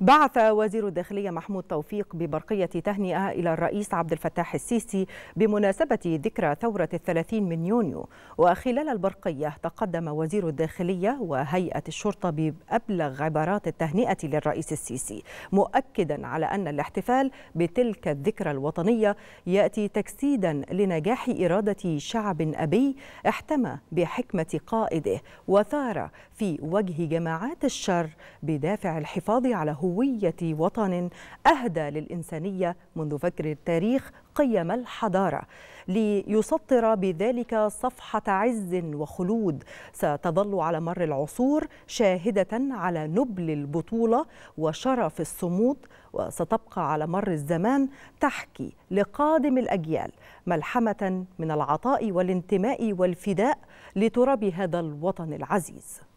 بعث وزير الداخلية محمود توفيق ببرقية تهنئة إلى الرئيس عبد الفتاح السيسي بمناسبة ذكرى ثورة الثلاثين من يونيو وخلال البرقية تقدم وزير الداخلية وهيئة الشرطة بأبلغ عبارات التهنئة للرئيس السيسي مؤكدا على أن الاحتفال بتلك الذكرى الوطنية يأتي تجسيدا لنجاح إرادة شعب أبي احتمى بحكمة قائده وثار في وجه جماعات الشر بدافع الحفاظ على هوية وطن أهدى للإنسانية منذ فجر التاريخ قيم الحضارة ليسطر بذلك صفحة عز وخلود ستظل على مر العصور شاهدة على نبل البطولة وشرف الصمود وستبقى على مر الزمان تحكي لقادم الأجيال ملحمة من العطاء والانتماء والفداء لتراب هذا الوطن العزيز